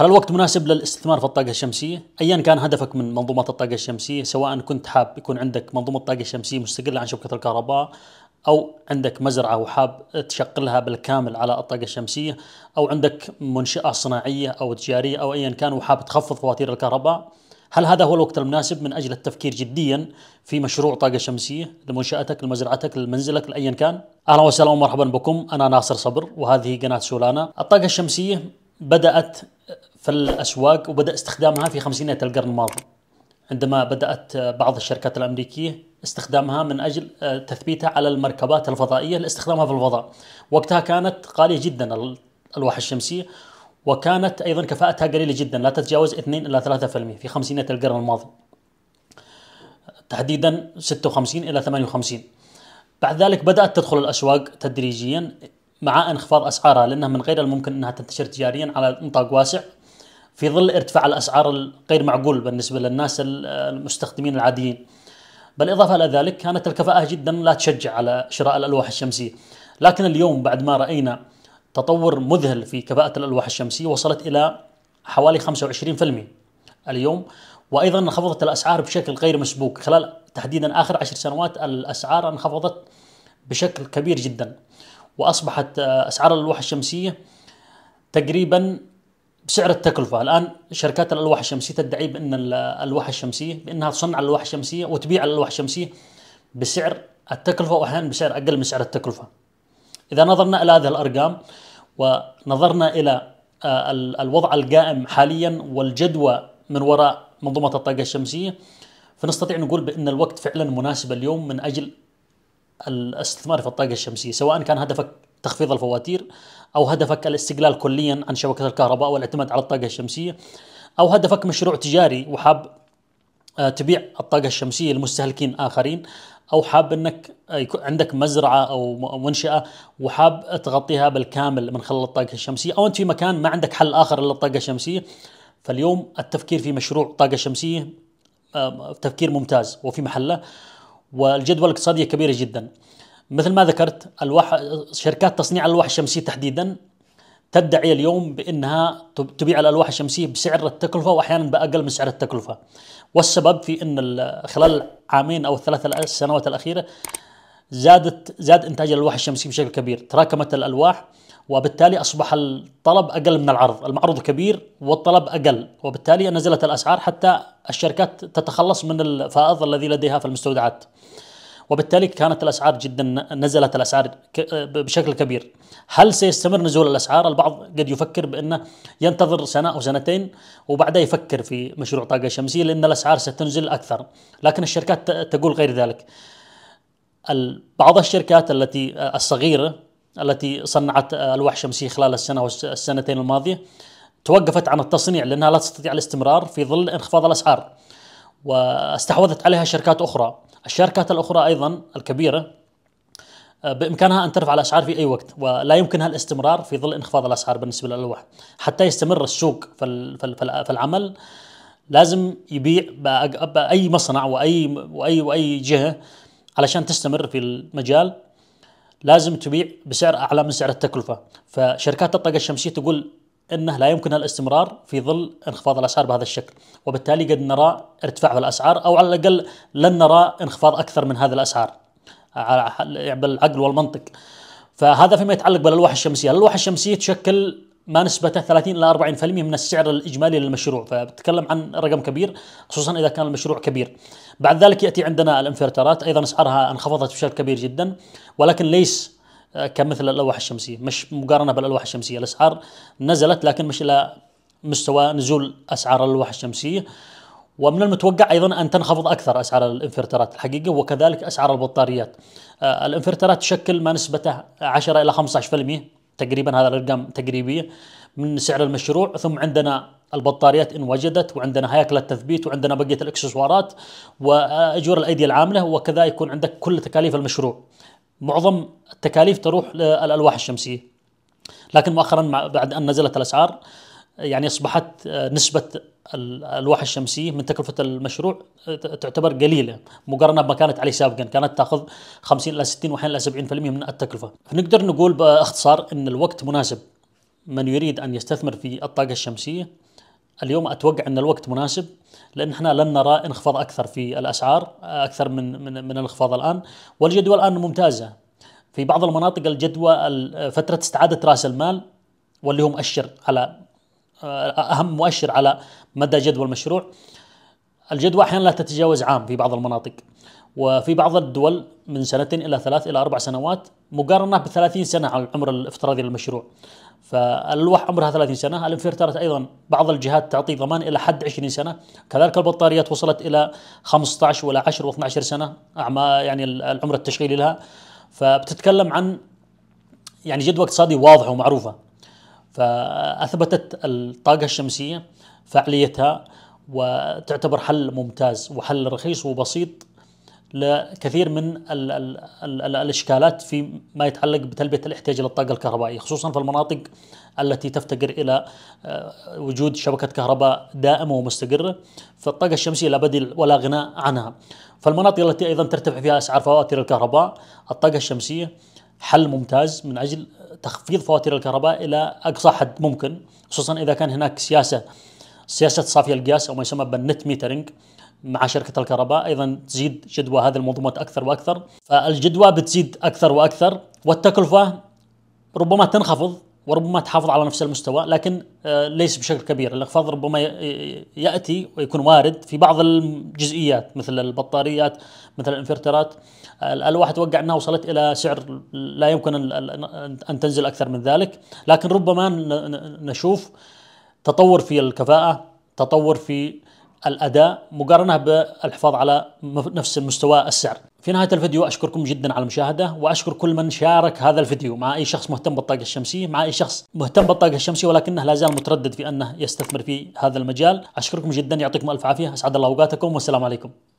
هل الوقت مناسب للاستثمار في الطاقة الشمسية؟ أيا كان هدفك من منظومة الطاقة الشمسية سواء كنت حاب يكون عندك منظومة طاقة شمسية مستقلة عن شبكة الكهرباء أو عندك مزرعة وحاب تشغلها بالكامل على الطاقة الشمسية أو عندك منشأة صناعية أو تجارية أو أيا كان وحاب تخفض فواتير الكهرباء هل هذا هو الوقت المناسب من أجل التفكير جديا في مشروع طاقة شمسية لمنشأتك لمزرعتك لمنزلك لأيا كان؟ أهلا وسهلا ومرحبا بكم أنا ناصر صبر وهذه قناة سولانا الطاقة الشمسية بدأت في الأسواق وبدأ استخدامها في خمسينات القرن الماضي عندما بدأت بعض الشركات الأمريكية استخدامها من أجل آه، تثبيتها على المركبات الفضائية لاستخدامها في الفضاء وقتها كانت غالية جدا الألواح الشمسية وكانت أيضا كفاءتها قليلة جدا لا تتجاوز 2 إلى 3% في خمسينات القرن الماضي تحديدا 56 إلى 58 بعد ذلك بدأت تدخل الأسواق تدريجيا مع انخفاض اسعارها لانها من غير الممكن انها تنتشر تجاريا على نطاق واسع في ظل ارتفاع الاسعار الغير معقول بالنسبه للناس المستخدمين العاديين. بالاضافه الى ذلك كانت الكفاءه جدا لا تشجع على شراء الالواح الشمسيه، لكن اليوم بعد ما راينا تطور مذهل في كفاءه الالواح الشمسيه وصلت الى حوالي 25% اليوم وايضا انخفضت الاسعار بشكل غير مسبوق خلال تحديدا اخر عشر سنوات الاسعار انخفضت بشكل كبير جدا. واصبحت آه، اسعار الالواح الشمسيه تقريبا بسعر التكلفه، الان شركات الالواح الشمسيه تدعي بان آه، الالواح الشمسيه بانها تصنع الالواح الشمسيه وتبيع الالواح الشمسيه بسعر التكلفه واحيانا بسعر اقل من سعر التكلفه. اذا نظرنا الى هذه الارقام ونظرنا الى آه، الوضع القائم حاليا والجدوى من وراء منظومه الطاقه الشمسيه فنستطيع نقول بان الوقت فعلا مناسب اليوم من اجل الاستثمار في الطاقه الشمسيه سواء كان هدفك تخفيض الفواتير او هدفك الاستقلال كليا عن شبكه الكهرباء والاعتماد على الطاقه الشمسيه او هدفك مشروع تجاري وحاب آه، تبيع الطاقه الشمسيه لمستهلكين اخرين او حاب انك آه، يكون عندك مزرعه او منشاه وحاب تغطيها بالكامل من خلال الطاقه الشمسيه او انت في مكان ما عندك حل اخر الا الطاقه الشمسيه فاليوم التفكير في مشروع طاقه شمسيه آه، تفكير ممتاز وفي محله والجدوى الاقتصادية كبيرة جدا مثل ما ذكرت الوح... شركات تصنيع الألواح الشمسية تحديدا تدعي اليوم بأنها تبيع الألواح الشمسية بسعر التكلفة وأحيانا بأقل من سعر التكلفة والسبب في أن خلال العامين أو الثلاث السنوات الأخيرة زادت زاد انتاج الالواح الشمسيه بشكل كبير تراكمت الالواح وبالتالي اصبح الطلب اقل من العرض المعروض كبير والطلب اقل وبالتالي نزلت الاسعار حتى الشركات تتخلص من الفائض الذي لديها في المستودعات وبالتالي كانت الاسعار جدا نزلت الاسعار بشكل كبير. هل سيستمر نزول الاسعار؟ البعض قد يفكر بانه ينتظر سنه او سنتين وبعدها يفكر في مشروع طاقه شمسيه لان الاسعار ستنزل اكثر، لكن الشركات تقول غير ذلك. بعض الشركات التي آه، الصغيرة التي صنعت آه، ألواح شمسية خلال السنة والسنتين الماضية توقفت عن التصنيع لأنها لا تستطيع الاستمرار في ظل انخفاض الأسعار واستحوذت عليها شركات أخرى الشركات الأخرى أيضا الكبيرة آه، بامكانها ان ترفع الاسعار في اي وقت ولا يمكنها الاستمرار في ظل انخفاض الاسعار بالنسبه للالواح حتى يستمر السوق في العمل لازم يبيع باي مصنع واي واي واي جهه علشان تستمر في المجال لازم تبيع بسعر اعلى من سعر التكلفه فشركات الطاقه الشمسيه تقول انه لا يمكنها الاستمرار في ظل انخفاض الاسعار بهذا الشكل، وبالتالي قد نرى ارتفاع في الاسعار او على الاقل لن نرى انخفاض اكثر من هذه الاسعار. يعني بالعقل والمنطق. فهذا فيما يتعلق بالالواح الشمسيه، الالواح الشمسيه تشكل ما نسبته 30 الى 40% من السعر الاجمالي للمشروع فبتكلم عن رقم كبير خصوصا اذا كان المشروع كبير بعد ذلك ياتي عندنا الانفرترات ايضا اسعارها انخفضت بشكل كبير جدا ولكن ليس آه، كمثل الالواح الشمسيه مش مقارنه بالالواح الشمسيه الاسعار نزلت لكن مش الى مستوى نزول اسعار الالواح الشمسيه ومن المتوقع ايضا ان تنخفض اكثر اسعار الانفرترات الحقيقه وكذلك اسعار البطاريات. آه، الانفرترات تشكل ما نسبته 10 الى 15% تقريبا هذا الارقام تقريبيه من سعر المشروع ثم عندنا البطاريات ان وجدت وعندنا هياكل التثبيت وعندنا بقيه الاكسسوارات واجور الايدي العامله وكذا يكون عندك كل تكاليف المشروع. معظم التكاليف تروح للالواح الشمسيه. لكن مؤخرا بعد ان نزلت الاسعار يعني اصبحت آه، نسبه الالواح الشمسيه من تكلفه المشروع آه، تعتبر قليله مقارنه بما كانت عليه سابقا، كانت تاخذ 50 الى 60 واحيانا الى 70% من التكلفه، فنقدر نقول باختصار ان الوقت مناسب من يريد ان يستثمر في الطاقه الشمسيه اليوم اتوقع ان الوقت مناسب لان احنا لن نرى انخفاض اكثر في الاسعار آه، اكثر من من, من الانخفاض الان والجدوى الان ممتازه في بعض المناطق الجدوى فتره استعاده راس المال واللي هو مؤشر على اهم مؤشر على مدى جدوى المشروع الجدوى احيانا لا تتجاوز عام في بعض المناطق وفي بعض الدول من سنتين الى ثلاث الى اربع سنوات مقارنه ب 30 سنه على العمر الافتراضي للمشروع. فالالواح عمرها 30 سنه، الانفرترات ايضا بعض الجهات تعطي ضمان الى حد 20 سنه، كذلك البطاريات وصلت الى 15 ولا 10 و12 سنه اعما يعني العمر التشغيلي لها. فبتتكلم عن يعني جدوى اقتصادي واضحه ومعروفه. فأثبتت الطاقة الشمسية فعليتها وتعتبر حل ممتاز وحل رخيص وبسيط لكثير من الـ الـ الـ الاشكالات في ما يتعلق بتلبيه الاحتياج للطاقه الكهربائيه خصوصا في المناطق التي تفتقر الى آه، وجود شبكه كهرباء دائمه ومستقره فالطاقه الشمسيه لا بديل ولا غنى عنها فالمناطق التي ايضا ترتفع فيها اسعار فواتير الكهرباء الطاقه الشمسيه حل ممتاز من اجل تخفيض فواتير الكهرباء الى اقصى حد ممكن خصوصا اذا كان هناك سياسه سياسه صافيه القياس او ما يسمى بالنت ميترنج مع شركه الكهرباء ايضا تزيد جدوى هذه المنظومات اكثر واكثر فالجدوى بتزيد اكثر واكثر والتكلفه ربما تنخفض وربما تحافظ على نفس المستوى لكن آه، ليس بشكل كبير الاخفاض ربما يأتي ويكون وارد في بعض الجزئيات مثل البطاريات مثل الانفرترات الألواح أتوقع أنها وصلت إلى سعر لا يمكن أن تنزل أكثر من ذلك لكن ربما نشوف تطور في الكفاءة تطور في الاداء مقارنه بالحفاظ على نفس المستوى السعر. في نهايه الفيديو اشكركم جدا على المشاهده واشكر كل من شارك هذا الفيديو مع اي شخص مهتم بالطاقه الشمسيه، مع اي شخص مهتم بالطاقه الشمسيه ولكنه لا زال متردد في انه يستثمر في هذا المجال، اشكركم جدا يعطيكم الف عافيه، اسعد الله اوقاتكم والسلام عليكم.